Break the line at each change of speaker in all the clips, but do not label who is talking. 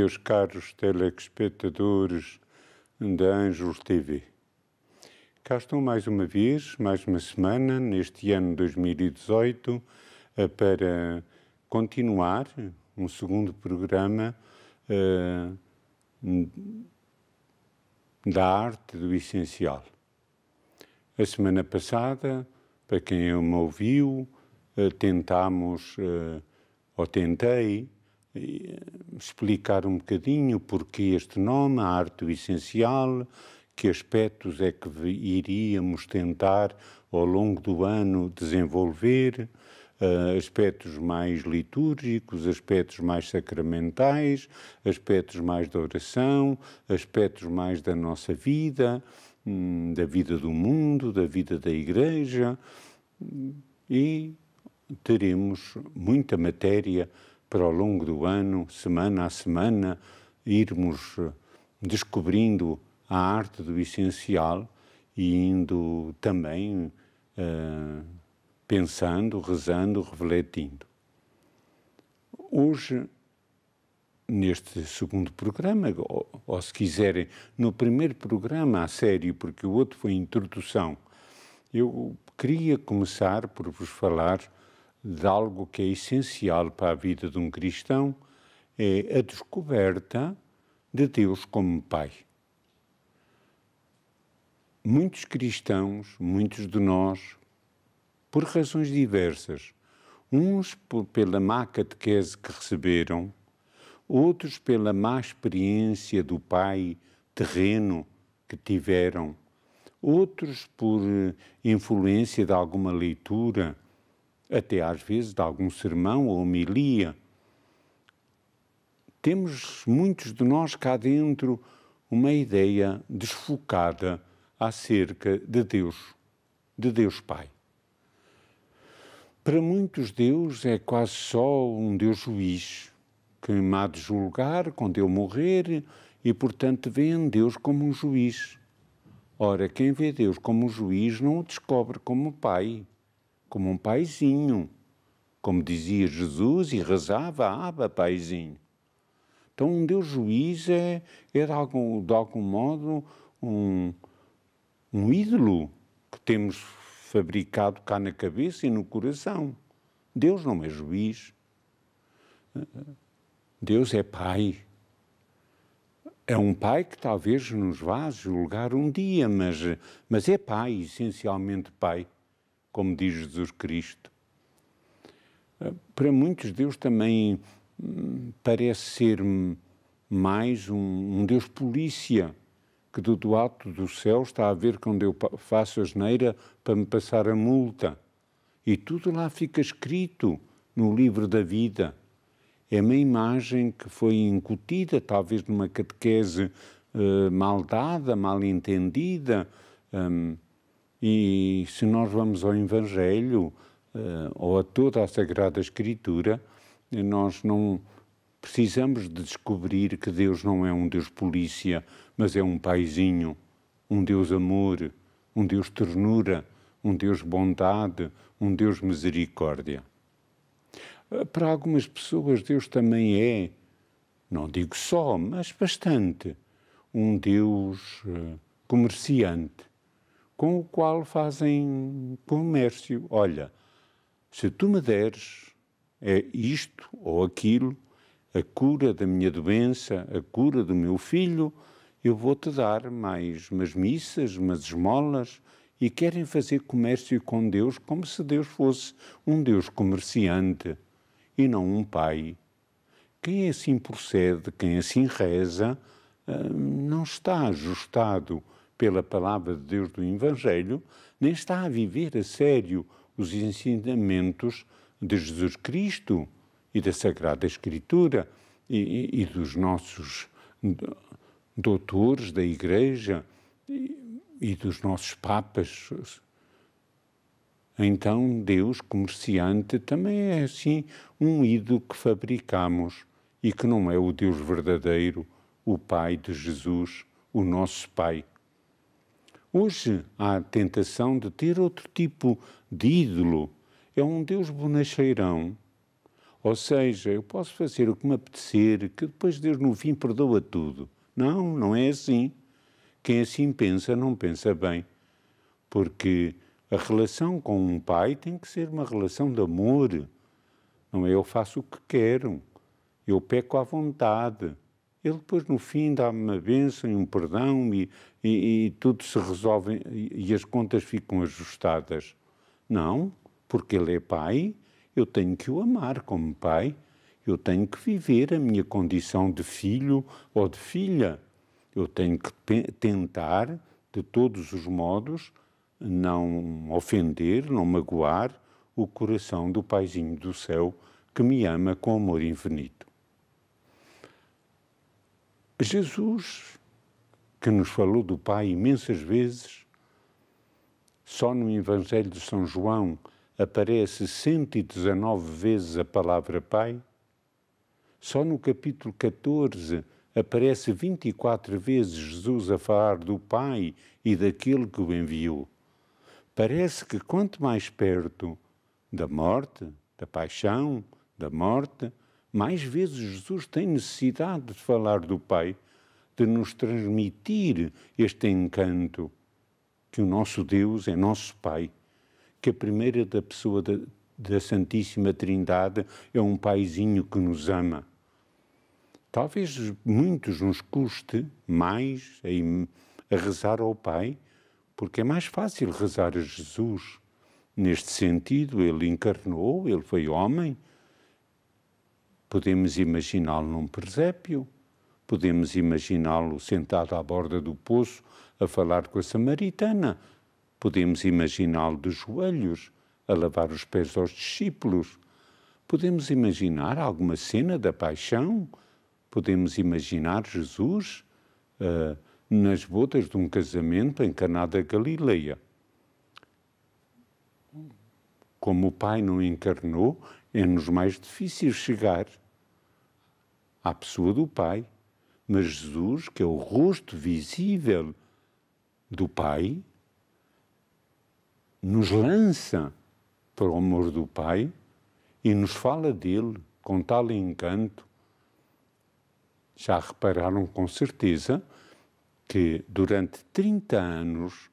meus caros telespectadores da Anjos TV. Cá estou mais uma vez, mais uma semana, neste ano 2018, eh, para continuar um segundo programa uh, da arte do essencial. A semana passada, para quem me ouviu, uh, tentámos, uh, ou tentei, eh, explicar um bocadinho porque este nome, a arte o essencial, que aspectos é que iríamos tentar ao longo do ano desenvolver, uh, aspectos mais litúrgicos, aspectos mais sacramentais, aspectos mais da oração, aspectos mais da nossa vida, hum, da vida do mundo, da vida da Igreja. Hum, e teremos muita matéria para ao longo do ano, semana a semana, irmos eh, descobrindo a arte do essencial e indo também uh, pensando, rezando, refletindo. Hoje, neste segundo programa, ou, ou, se quiserem, no primeiro programa a sério, porque o outro foi introdução, eu queria começar por vos falar de algo que é essencial para a vida de um cristão é a descoberta de Deus como Pai. Muitos cristãos, muitos de nós, por razões diversas, uns pela má catequese que receberam, outros pela má experiência do pai terreno que tiveram, outros por eh, influência de alguma leitura até às vezes de algum sermão ou homilia. Temos muitos de nós cá dentro uma ideia desfocada acerca de Deus, de Deus Pai. Para muitos, Deus é quase só um Deus juiz, que me há de julgar quando eu morrer e, portanto, vêem Deus como um juiz. Ora, quem vê Deus como um juiz não o descobre como pai, como um paizinho, como dizia Jesus e rezava, aba paizinho. Então, um Deus juiz é, é de, algum, de algum modo um, um ídolo que temos fabricado cá na cabeça e no coração. Deus não é juiz. Deus é pai. É um pai que talvez nos vá julgar um dia, mas, mas é pai, essencialmente pai como diz Jesus Cristo. Ah, para muitos, Deus também hum, parece ser mais um, um Deus polícia que do, do alto do céu está a ver quando eu faço a geneira para me passar a multa. E tudo lá fica escrito no livro da vida. É uma imagem que foi incutida, talvez numa catequese eh, ah, mal dada, mal entendida. Um, e se nós vamos ao Evangelho eh, ou a toda a Sagrada Escritura, nós não precisamos de descobrir que Deus não é um Deus polícia, mas é um paizinho, um Deus amor, um Deus ternura, um Deus bondade, um Deus misericórdia. Eh, para algumas pessoas, Deus também é, não digo só, mas bastante, um Deus eh, comerciante, com o qual fazem comércio. Olha, se tu me deres é isto ou aquilo, a cura da minha doença, a cura do meu filho, eu vou-te dar mais umas missas, umas esmolas, e querem fazer comércio com Deus como se Deus fosse um Deus comerciante e não um pai. Quem assim procede, quem assim reza, ah, não está ajustado pela palavra de Deus do Evangelho, nem está a viver a sério os ensinamentos de Jesus Cristo e da Sagrada Escritura e, e dos nossos doutores da Igreja e, e dos nossos papas. Então, Deus, comerciante, também é assim um ídolo que fabricamos e que não é o Deus verdadeiro, o Pai de Jesus, o nosso Pai. Hoje há a tentação de ter outro tipo de ídolo. É um Deus bonacheirão. Ou seja, eu posso fazer o que me apetecer, que depois Deus no fim perdoa tudo. Não, não é assim. Quem assim pensa, não pensa bem. Porque a relação com um pai tem que ser uma relação de amor. Não é eu faço o que quero, eu peco à vontade. Ele depois, no fim, dá-me uma bênção e um perdão e, e, e tudo se resolve e, e as contas ficam ajustadas. Não, porque ele é pai, eu tenho que o amar como pai, eu tenho que viver a minha condição de filho ou de filha. Eu tenho que tentar, de todos os modos, não ofender, não magoar o coração do Paizinho do céu que me ama com amor infinito. Jesus, que nos falou do Pai imensas vezes, só no Evangelho de São João aparece 119 vezes a palavra Pai, só no capítulo 14 aparece 24 vezes Jesus a falar do Pai e daquele que o enviou. Parece que quanto mais perto da morte, da paixão, da morte, mais vezes Jesus tem necessidade de falar do Pai, de nos transmitir este encanto que o nosso Deus é nosso Pai, que a primeira da pessoa da, da Santíssima Trindade é um paizinho que nos ama. Talvez muitos nos custe mais a, a rezar ao Pai, porque é mais fácil rezar a Jesus. Neste sentido, ele encarnou, ele foi homem, Podemos imaginá-lo num presépio, podemos imaginá-lo sentado à borda do poço a falar com a samaritana, podemos imaginá-lo de joelhos a lavar os pés aos discípulos, podemos imaginar alguma cena da paixão, podemos imaginar Jesus uh, nas bodas de um casamento em Caná da Galileia como o Pai não encarnou, é-nos mais difícil chegar à pessoa do Pai. Mas Jesus, que é o rosto visível do Pai, nos lança para o amor do Pai e nos fala dele com tal encanto. Já repararam com certeza que durante 30 anos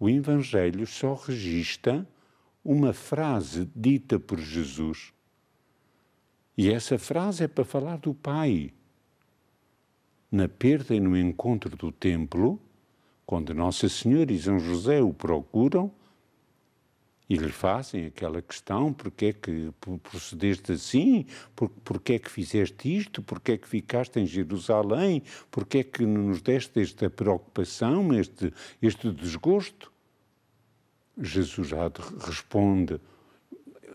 o Evangelho só registra uma frase dita por Jesus. E essa frase é para falar do Pai. Na perda e no encontro do templo, quando Nossa Senhora e São José o procuram e lhe fazem aquela questão: porque é que procedeste assim? Por, porque é que fizeste isto? Porque é que ficaste em Jerusalém? Porque é que nos deste esta preocupação, este, este desgosto? Jesus já responde: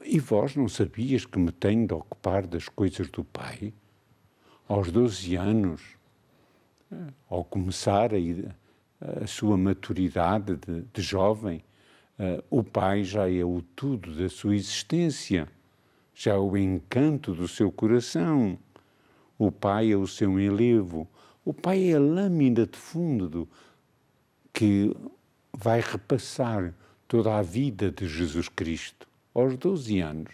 E vós não sabias que me tenho de ocupar das coisas do Pai? Aos 12 anos, eh, ao começar a, a sua maturidade de, de jovem, uh, o Pai já é o tudo da sua existência, já é o encanto do seu coração. O Pai é o seu enlevo. O Pai é a lâmina de fundo que vai repassar toda a vida de Jesus Cristo, aos 12 anos.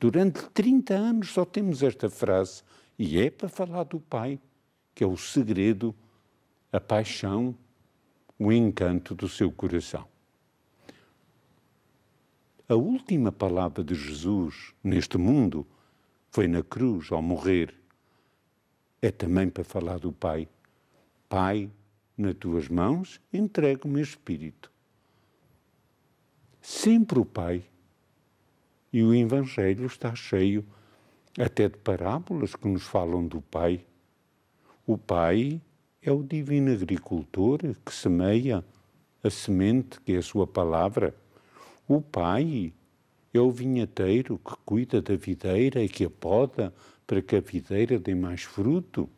Durante 30 anos só temos esta frase, e é para falar do Pai, que é o segredo, a paixão, o encanto do seu coração. A última palavra de Jesus neste mundo foi na cruz, ao morrer. É também para falar do Pai. Pai, nas tuas mãos entrego o meu espírito sempre o Pai. E o Evangelho está cheio até de parábolas que nos falam do Pai. O Pai é o divino agricultor que semeia a semente que é a sua palavra. O Pai é o vinheteiro que cuida da videira e que a poda para que a videira dê mais fruto.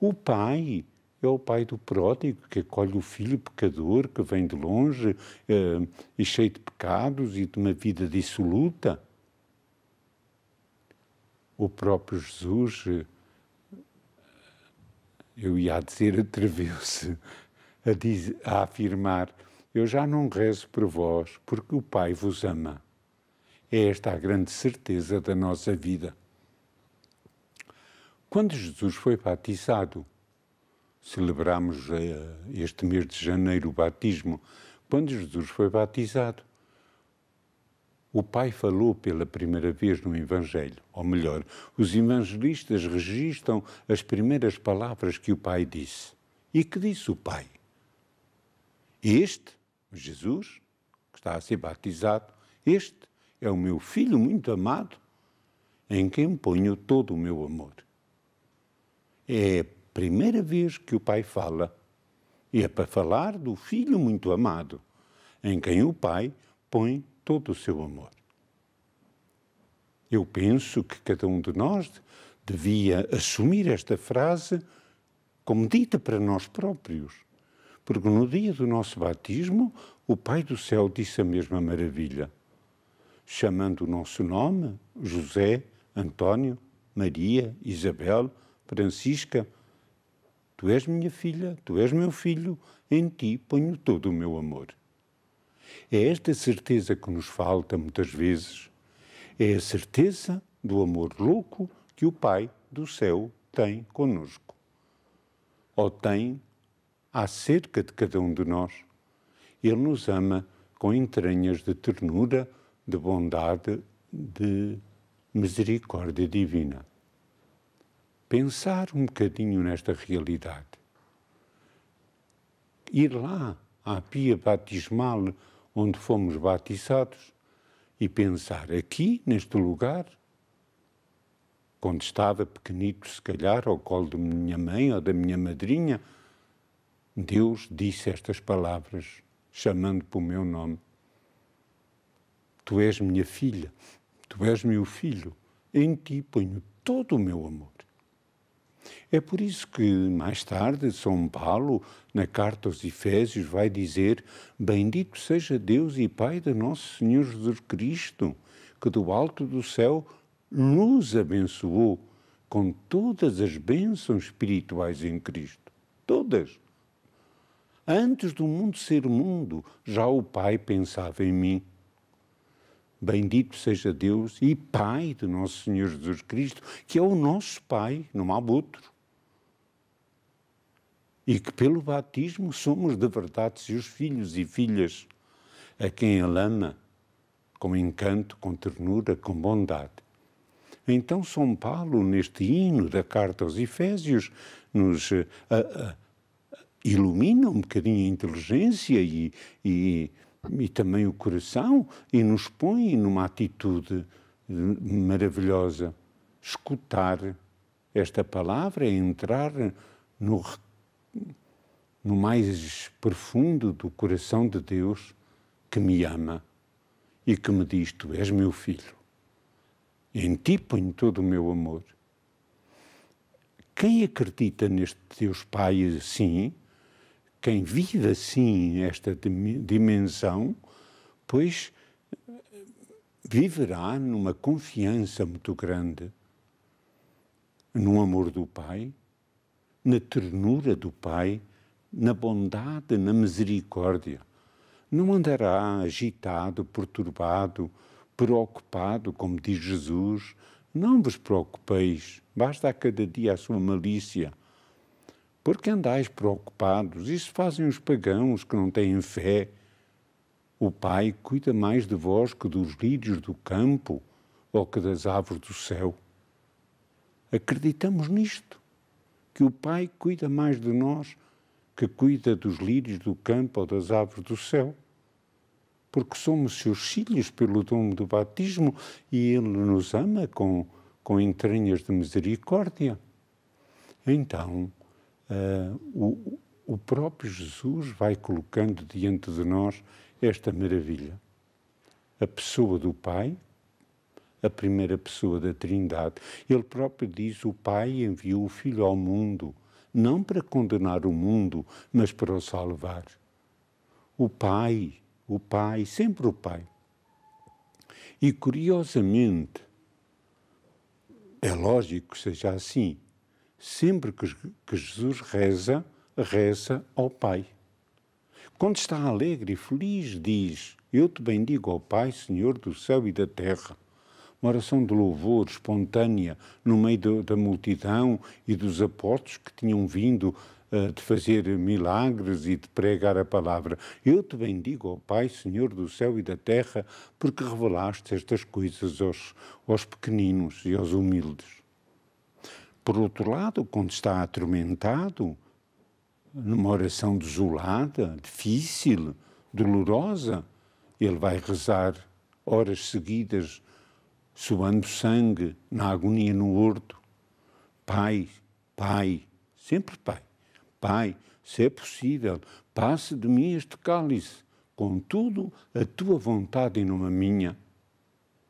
O Pai é o pai do pródigo, que acolhe o filho pecador que vem de longe eh, e cheio de pecados e de uma vida dissoluta. O próprio Jesus, eh, eu ia dizer, atreveu-se a, a afirmar: Eu já não rezo por vós, porque o Pai vos ama. É esta a grande certeza da nossa vida. Quando Jesus foi batizado, celebramos eh, este mês de janeiro o batismo. Quando Jesus foi batizado, o Pai falou pela primeira vez no Evangelho, ou melhor, os evangelistas registram as primeiras palavras que o Pai disse. E que disse o Pai? Este, Jesus, que está a ser batizado, este é o meu filho muito amado, em quem ponho todo o meu amor. É primeira vez que o Pai fala. E é para falar do Filho muito amado, em quem o Pai põe todo o seu amor. Eu penso que cada um de nós devia assumir esta frase como dita para nós próprios. Porque no dia do nosso batismo, o Pai do céu disse a mesma maravilha, chamando o nosso nome, José, António, Maria, Isabel, Francisca, Tu és minha filha, tu és meu filho, em ti ponho todo o meu amor. É esta certeza que nos falta muitas vezes. É a certeza do amor louco que o Pai do céu tem conosco. Ou tem acerca de cada um de nós. Ele nos ama com entranhas de ternura, de bondade, de misericórdia divina pensar um bocadinho nesta realidade. Ir lá à pia batismal onde fomos batizados e pensar aqui, neste lugar, quando estava pequenito, se calhar, ao colo de minha mãe ou da minha madrinha, Deus disse estas palavras, chamando pelo meu nome. Tu és minha filha, tu és meu filho, em ti ponho todo o meu amor. É por isso que, mais tarde, São Paulo, na carta aos Efésios, vai dizer: Bendito seja Deus e Pai de nosso Senhor Jesus Cristo, que do alto do céu nos abençoou com todas as bênçãos espirituais em Cristo. Todas. Antes do mundo ser mundo, já o Pai pensava em mim. Bendito seja Deus e Pai do nosso Senhor Jesus Cristo, que é o nosso Pai, não há outro. E que pelo batismo somos de verdade seus filhos e filhas, a quem Ele ama, com encanto, com ternura, com bondade. Então, São Paulo, neste hino da carta aos Efésios, nos eh, eh, ilumina um bocadinho a inteligência e, e e também o coração e nos põe numa atitude maravilhosa. Escutar esta palavra é entrar no, no mais profundo do coração de Deus que me ama e que me diz: Tu és meu filho, em ti ponho todo o meu amor. Quem acredita neste Deus Pai assim, quem vive assim esta dimensão, pois viverá numa confiança muito grande, no amor do Pai, na ternura do Pai, na bondade, na misericórdia. Não andará agitado, perturbado, preocupado, como diz Jesus. Não vos preocupeis, basta a cada dia a sua malícia por que andais preocupados? Isso fazem os pagãos que não têm fé. O Pai cuida mais de vós que dos lírios do campo ou que das aves do céu. Acreditamos nisto, que o Pai cuida mais de nós que cuida dos lírios do campo ou das aves do céu. Porque somos seus filhos pelo dom do batismo e Ele nos ama com, com entranhas de misericórdia. Então, uh, o, o próprio Jesus vai colocando diante de nós esta maravilha. A pessoa do Pai, a primeira pessoa da Trindade. Ele próprio diz: O Pai enviou o Filho ao mundo, não para condenar o mundo, mas para o salvar. O Pai, o Pai, sempre o Pai. E curiosamente, é lógico que seja assim, sempre que, Jesus reza, reza ao Pai. Quando está alegre e feliz, diz: Eu te bendigo, ó Pai, Senhor do céu e da terra. Uma oração de louvor espontânea no meio do, da multidão e dos apóstolos que tinham vindo uh, de fazer milagres e de pregar a palavra. Eu te bendigo, ó Pai, Senhor do céu e da terra, porque revelaste estas coisas aos, aos pequeninos e aos humildes. Por outro lado, quando está atormentado, numa oração desolada, difícil, dolorosa, ele vai rezar horas seguidas, suando sangue, na agonia no horto. Pai, Pai, sempre Pai, Pai, se é possível, passe de mim este cálice, contudo, a tua vontade e não a minha.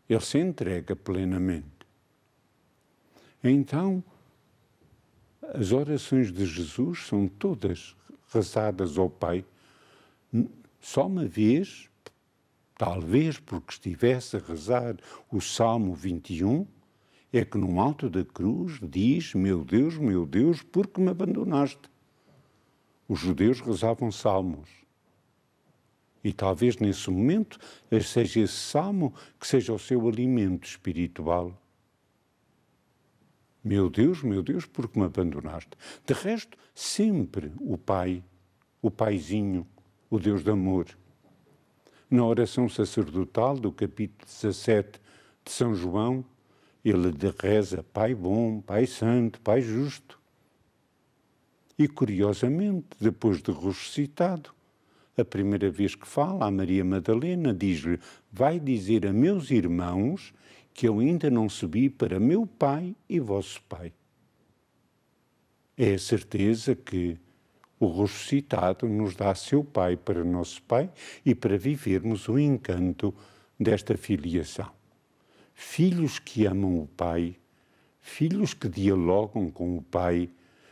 Ele se entrega plenamente. Então, as orações de Jesus são todas rezadas ao Pai. Só uma vez, talvez porque estivesse a rezar o Salmo 21, é que no alto da cruz diz: Meu Deus, meu Deus, por que me abandonaste? Os judeus rezavam salmos. E talvez nesse momento seja esse salmo que seja o seu alimento espiritual. Meu Deus, meu Deus, por que me abandonaste? De resto, sempre o Pai, o Paizinho, o Deus de amor. Na oração sacerdotal do capítulo 17 de São João, ele reza Pai bom, Pai santo, Pai justo. E curiosamente, depois de ressuscitado, a primeira vez que fala a Maria Madalena, diz-lhe: Vai dizer a meus irmãos que eu ainda não subi para meu Pai e vosso Pai. É a certeza que o ressuscitado nos dá seu Pai para nosso Pai e para vivermos o encanto desta filiação. Filhos que amam o Pai, filhos que dialogam com o Pai,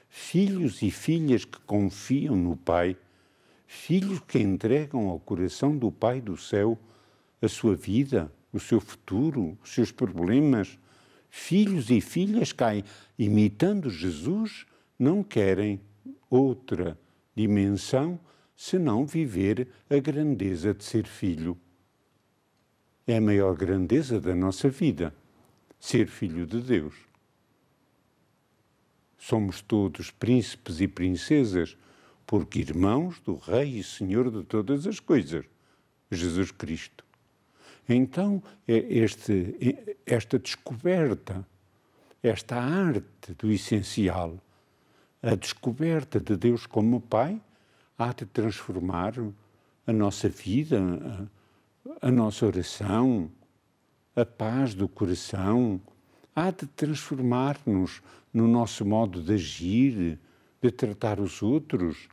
filhos e filhas que confiam no Pai, filhos que entregam ao coração do Pai do céu a sua vida, o seu futuro, os seus problemas. Filhos e filhas caem, imitando Jesus, não querem outra dimensão senão viver a grandeza de ser filho. É a maior grandeza da nossa vida, ser filho de Deus. Somos todos príncipes e princesas, porque irmãos do Rei e Senhor de todas as coisas, Jesus Cristo. Então, é este, é, esta descoberta, esta arte do essencial, a descoberta de Deus como Pai, há de transformar a nossa vida, a, a nossa oração, a paz do coração, há de transformar-nos no nosso modo de agir, de tratar os outros,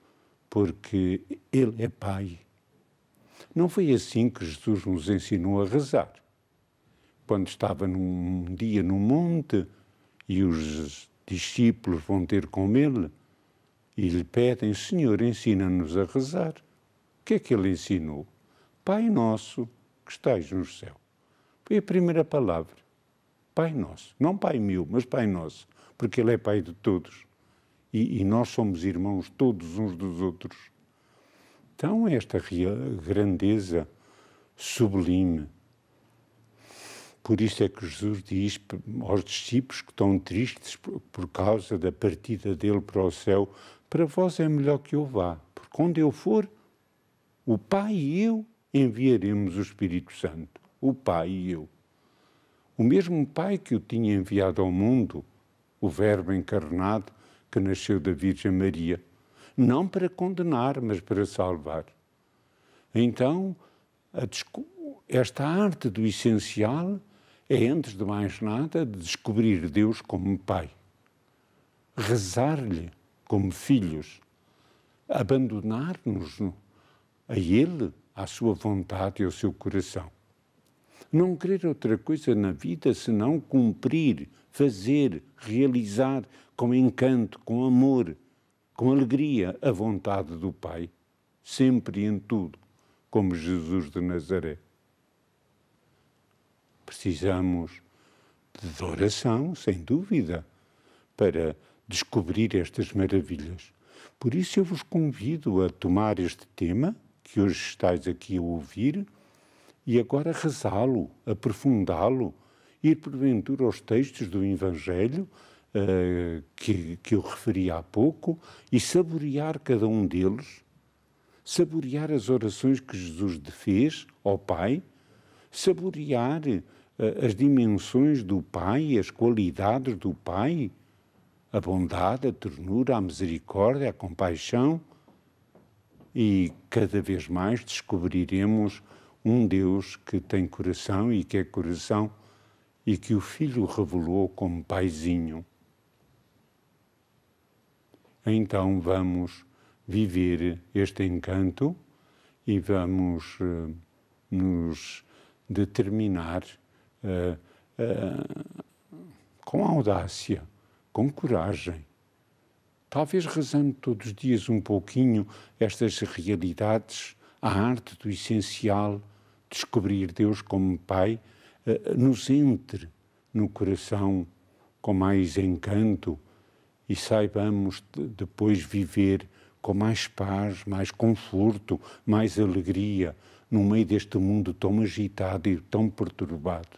porque Ele é Pai. Não foi assim que Jesus nos ensinou a rezar. Quando estava num dia no monte e os discípulos vão ter com ele e lhe pedem: Senhor, ensina-nos a rezar. O que é que ele ensinou? Pai nosso que estais no céu. Foi a primeira palavra. Pai nosso. Não Pai meu, mas Pai nosso. Porque Ele é Pai de todos. E, e nós somos irmãos todos uns dos outros. Então, esta grandeza sublime. Por isso é que Jesus diz aos discípulos que estão tristes por causa da partida dele para o céu: Para vós é melhor que eu vá, porque onde eu for, o Pai e eu enviaremos o Espírito Santo. O Pai e eu. O mesmo Pai que o tinha enviado ao mundo, o Verbo encarnado que nasceu da Virgem Maria não para condenar, mas para salvar. Então, esta arte do essencial é, antes de mais nada, descobrir Deus como Pai, rezar-lhe como filhos, abandonar-nos a Ele, à Sua vontade e ao seu coração. Não querer outra coisa na vida senão cumprir, fazer, realizar com encanto, com amor com alegria a vontade do Pai, sempre e em tudo, como Jesus de Nazaré. Precisamos de oração, sem dúvida, para descobrir estas maravilhas. Por isso eu vos convido a tomar este tema que hoje estáis aqui a ouvir e agora rezá-lo, aprofundá-lo, ir porventura aos textos do Evangelho eh, que, que eu referi há pouco e saborear cada um deles, saborear as orações que Jesus fez ao Pai, saborear uh, as dimensões do Pai, as qualidades do Pai, a bondade, a ternura, a misericórdia, a compaixão e cada vez mais descobriremos um Deus que tem coração e que é coração e que o Filho revelou como paizinho então vamos viver este encanto e vamos uh, nos determinar uh, uh, com audácia, com coragem. Talvez rezando todos os dias um pouquinho estas realidades, a arte do essencial, descobrir Deus como Pai, nos entre no coração com mais encanto, e saibamos depois viver com mais paz, mais conforto, mais alegria no meio deste mundo tão agitado e tão perturbado.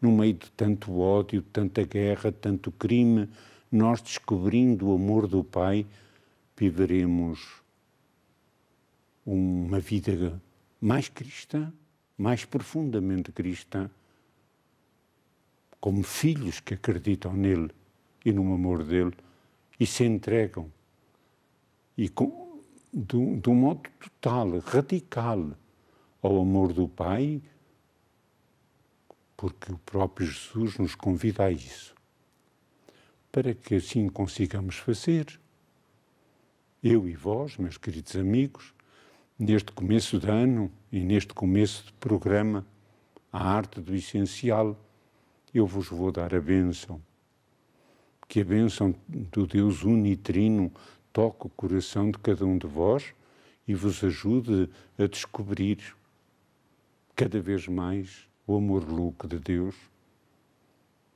No meio de tanto ódio, tanta guerra, tanto crime, nós descobrindo o amor do Pai, viveremos uma vida mais cristã, mais profundamente cristã, como filhos que acreditam nele e no amor dele e se entregam. E com, de, um modo total, radical, ao amor do Pai, porque o próprio Jesus nos convida a isso. Para que assim consigamos fazer, eu e vós, meus queridos amigos, neste começo de ano e neste começo de programa, a arte do essencial, eu vos vou dar a bênção que a bênção do Deus unitrino toque o coração de cada um de vós e vos ajude a descobrir cada vez mais o amor louco de Deus.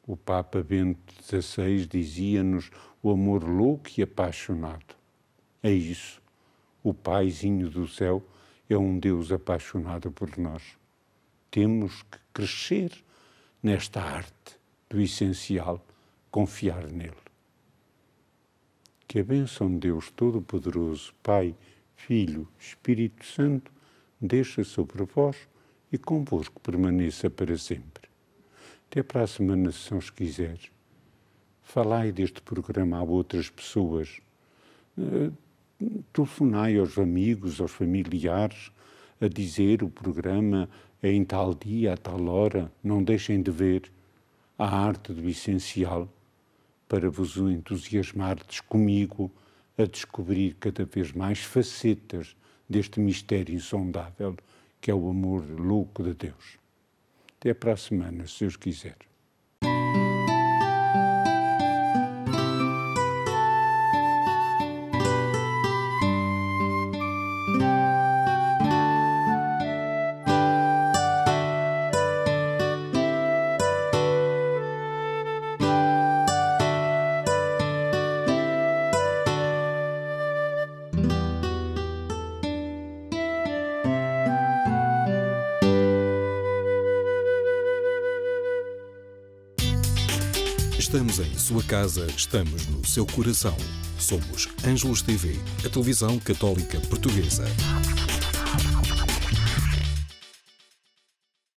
O Papa Bento XVI dizia-nos o amor louco e apaixonado. É isso. O Paizinho do céu é um Deus apaixonado por nós. Temos que crescer nesta arte do essencial confiar nele. Que a bênção de Deus Todo-Poderoso, Pai, Filho, Espírito Santo, deixa sobre vós e convosco permaneça para sempre. Até para a semana, se são se quiser. Falai deste programa a outras pessoas. Eh, telefonai aos amigos, aos familiares, a dizer o programa é em tal dia, a tal hora, não deixem de ver a arte do essencial para vos entusiasmardes comigo a descobrir cada vez mais facetas deste mistério insondável que é o amor louco de Deus. Até para a semana, se Deus quiser. casa, estamos no seu coração. Somos Ângelos TV, a televisão católica portuguesa.